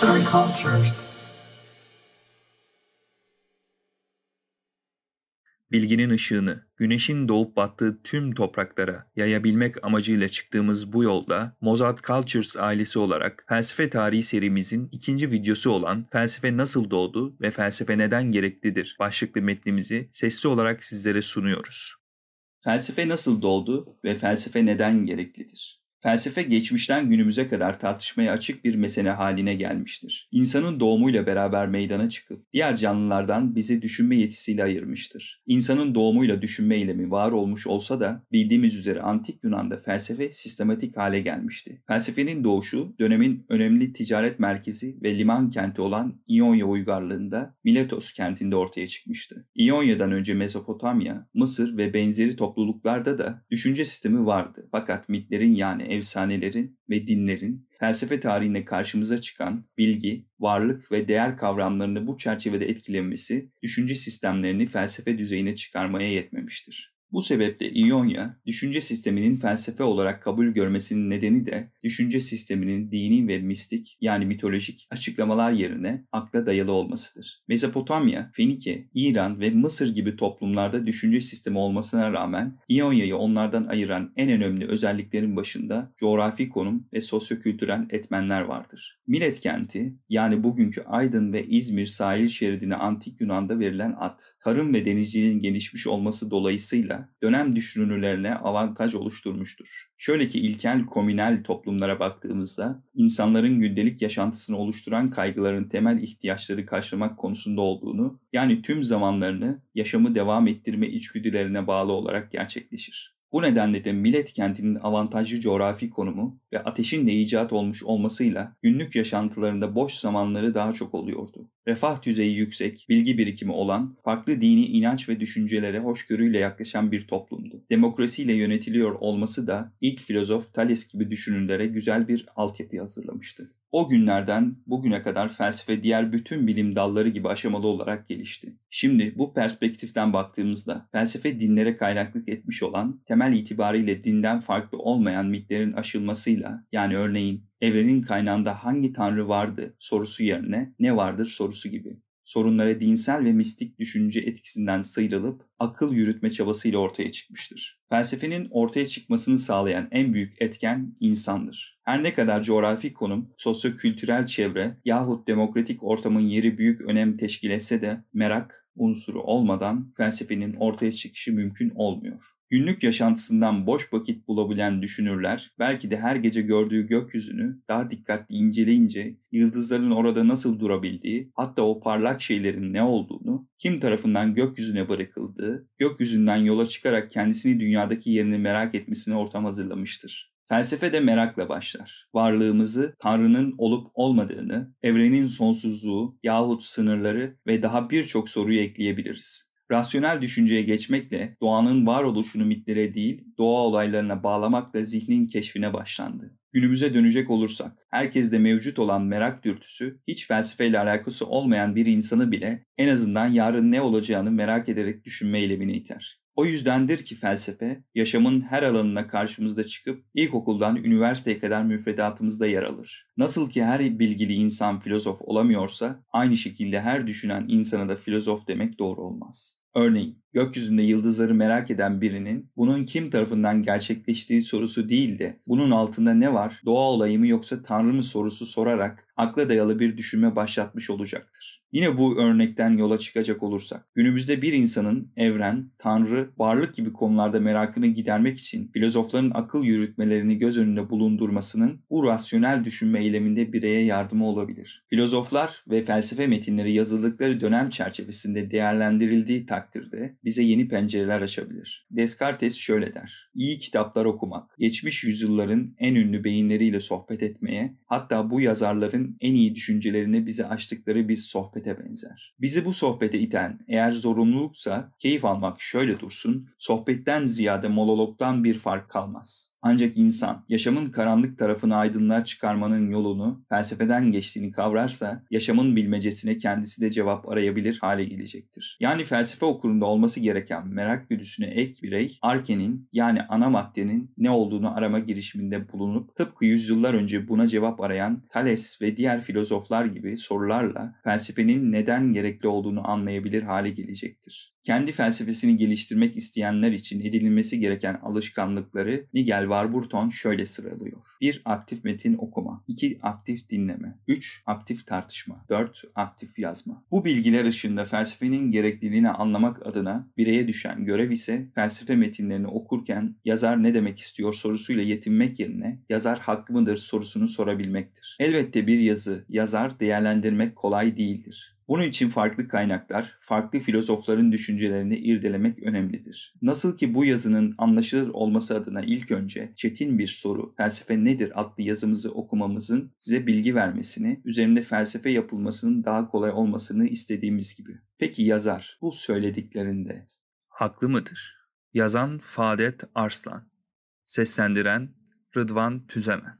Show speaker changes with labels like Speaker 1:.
Speaker 1: sensory cultures. Bilginin ışığını güneşin doğup battığı tüm topraklara yayabilmek amacıyla çıktığımız bu yolda Mozart Cultures ailesi olarak felsefe tarihi serimizin ikinci videosu olan Felsefe Nasıl Doğdu ve Felsefe Neden Gereklidir başlıklı metnimizi sesli olarak sizlere sunuyoruz. Felsefe nasıl doğdu ve felsefe neden gereklidir? Felsefe geçmişten günümüze kadar tartışmaya açık bir mesele haline gelmiştir. İnsanın doğumuyla beraber meydana çıkıp diğer canlılardan bizi düşünme yetisiyle ayırmıştır. İnsanın doğumuyla düşünme eylemi var olmuş olsa da bildiğimiz üzere antik Yunan'da felsefe sistematik hale gelmişti. Felsefenin doğuşu dönemin önemli ticaret merkezi ve liman kenti olan İonya uygarlığında Miletos kentinde ortaya çıkmıştı. İonya'dan önce Mezopotamya, Mısır ve benzeri topluluklarda da düşünce sistemi vardı. Fakat mitlerin yani efsanelerin ve dinlerin felsefe tarihinde karşımıza çıkan bilgi, varlık ve değer kavramlarını bu çerçevede etkilemesi düşünce sistemlerini felsefe düzeyine çıkarmaya yetmemiştir. Bu sebeple İonya, düşünce sisteminin felsefe olarak kabul görmesinin nedeni de düşünce sisteminin dini ve mistik yani mitolojik açıklamalar yerine akla dayalı olmasıdır. Mezopotamya, Fenike, İran ve Mısır gibi toplumlarda düşünce sistemi olmasına rağmen İonya'yı onlardan ayıran en önemli özelliklerin başında coğrafi konum ve sosyokültürel etmenler vardır. Milet kenti yani bugünkü Aydın ve İzmir sahil şeridine antik Yunan'da verilen ad, tarım ve denizciliğin gelişmiş olması dolayısıyla dönem düşünürlerine avantaj oluşturmuştur. Şöyle ki ilkel komünel toplumlara baktığımızda insanların gündelik yaşantısını oluşturan kaygıların temel ihtiyaçları karşılamak konusunda olduğunu, yani tüm zamanlarını yaşamı devam ettirme içgüdülerine bağlı olarak gerçekleşir. Bu nedenle de Millet kentinin avantajlı coğrafi konumu ve ateşin de icat olmuş olmasıyla günlük yaşantılarında boş zamanları daha çok oluyordu. Refah düzeyi yüksek, bilgi birikimi olan, farklı dini inanç ve düşüncelere hoşgörüyle yaklaşan bir toplumdu. Demokrasiyle yönetiliyor olması da ilk filozof Thales gibi düşünürlere güzel bir altyapı hazırlamıştı. O günlerden bugüne kadar felsefe diğer bütün bilim dalları gibi aşamalı olarak gelişti. Şimdi bu perspektiften baktığımızda felsefe dinlere kaynaklık etmiş olan, temel itibariyle dinden farklı olmayan mitlerin aşılmasıyla yani örneğin evrenin kaynağında hangi tanrı vardı sorusu yerine ne vardır sorusu gibi sorunlara dinsel ve mistik düşünce etkisinden sıyrılıp akıl yürütme çabasıyla ortaya çıkmıştır. Felsefenin ortaya çıkmasını sağlayan en büyük etken insandır. Her ne kadar coğrafi konum, sosyo-kültürel çevre yahut demokratik ortamın yeri büyük önem teşkil etse de merak unsuru olmadan felsefenin ortaya çıkışı mümkün olmuyor. Günlük yaşantısından boş vakit bulabilen düşünürler belki de her gece gördüğü gökyüzünü daha dikkatli inceleyince yıldızların orada nasıl durabildiği, hatta o parlak şeylerin ne olduğunu, kim tarafından gökyüzüne bırakıldığı, gökyüzünden yola çıkarak kendisini dünyadaki yerini merak etmesine ortam hazırlamıştır. Felsefe de merakla başlar. Varlığımızı Tanrı'nın olup olmadığını, evrenin sonsuzluğu yahut sınırları ve daha birçok soruyu ekleyebiliriz. Rasyonel düşünceye geçmekle doğanın varoluşunu mitlere değil, doğa olaylarına bağlamakla zihnin keşfine başlandı. Günümüze dönecek olursak, herkeste mevcut olan merak dürtüsü, hiç felsefeyle alakası olmayan bir insanı bile en azından yarın ne olacağını merak ederek düşünme eylemine iter. O yüzdendir ki felsefe, yaşamın her alanına karşımızda çıkıp ilkokuldan üniversiteye kadar müfredatımızda yer alır. Nasıl ki her bilgili insan filozof olamıyorsa, aynı şekilde her düşünen insana da filozof demek doğru olmaz. earning Gökyüzünde yıldızları merak eden birinin bunun kim tarafından gerçekleştiği sorusu değildi. Bunun altında ne var, doğa olayı mı yoksa tanrı mı sorusu sorarak akla dayalı bir düşünme başlatmış olacaktır. Yine bu örnekten yola çıkacak olursak, günümüzde bir insanın evren, tanrı, varlık gibi konularda merakını gidermek için filozofların akıl yürütmelerini göz önünde bulundurmasının bu rasyonel düşünme eyleminde bireye yardımı olabilir. Filozoflar ve felsefe metinleri yazıldıkları dönem çerçevesinde değerlendirildiği takdirde bize yeni pencereler açabilir. Descartes şöyle der. İyi kitaplar okumak, geçmiş yüzyılların en ünlü beyinleriyle sohbet etmeye, hatta bu yazarların en iyi düşüncelerini bize açtıkları bir sohbete benzer. Bizi bu sohbete iten eğer zorunluluksa keyif almak şöyle dursun, sohbetten ziyade monologdan bir fark kalmaz. Ancak insan yaşamın karanlık tarafını aydınlığa çıkarmanın yolunu felsefeden geçtiğini kavrarsa yaşamın bilmecesine kendisi de cevap arayabilir hale gelecektir. Yani felsefe okurunda olması gereken merak güdüsüne ek birey Arke'nin yani ana maddenin ne olduğunu arama girişiminde bulunup tıpkı yüzyıllar önce buna cevap arayan Thales ve diğer filozoflar gibi sorularla felsefenin neden gerekli olduğunu anlayabilir hale gelecektir kendi felsefesini geliştirmek isteyenler için edinilmesi gereken alışkanlıkları Nigel Warburton şöyle sıralıyor. 1. Aktif metin okuma. 2. Aktif dinleme. 3. Aktif tartışma. 4. Aktif yazma. Bu bilgiler ışığında felsefenin gerekliliğini anlamak adına bireye düşen görev ise felsefe metinlerini okurken yazar ne demek istiyor sorusuyla yetinmek yerine yazar haklı mıdır sorusunu sorabilmektir. Elbette bir yazı yazar değerlendirmek kolay değildir bunun için farklı kaynaklar, farklı filozofların düşüncelerini irdelemek önemlidir. Nasıl ki bu yazının anlaşılır olması adına ilk önce çetin bir soru, felsefe nedir adlı yazımızı okumamızın size bilgi vermesini, üzerinde felsefe yapılmasının daha kolay olmasını istediğimiz gibi. Peki yazar bu söylediklerinde haklı mıdır? Yazan Fadet Arslan Seslendiren Rıdvan Tüzemen